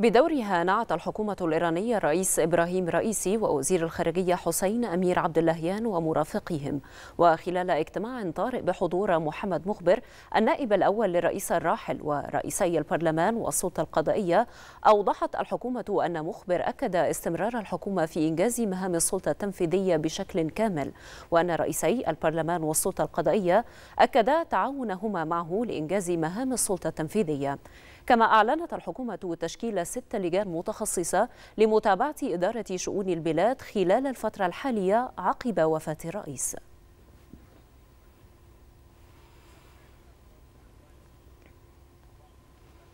بدورها نعت الحكومة الإيرانية الرئيس إبراهيم رئيسي ووزير الخارجية حسين أمير عبد اللهيان ومرافقهم وخلال اجتماع طارئ بحضور محمد مخبر النائب الأول للرئيس الراحل ورئيسي البرلمان والسلطة القضائية أوضحت الحكومة أن مخبر أكد استمرار الحكومة في إنجاز مهام السلطة التنفيذية بشكل كامل وأن رئيسي البرلمان والسلطة القضائية أكدا تعاونهما معه لإنجاز مهام السلطة التنفيذية كما أعلنت الحكومة تشكيل ست لجان متخصصة لمتابعة إدارة شؤون البلاد خلال الفترة الحالية عقب وفاة الرئيس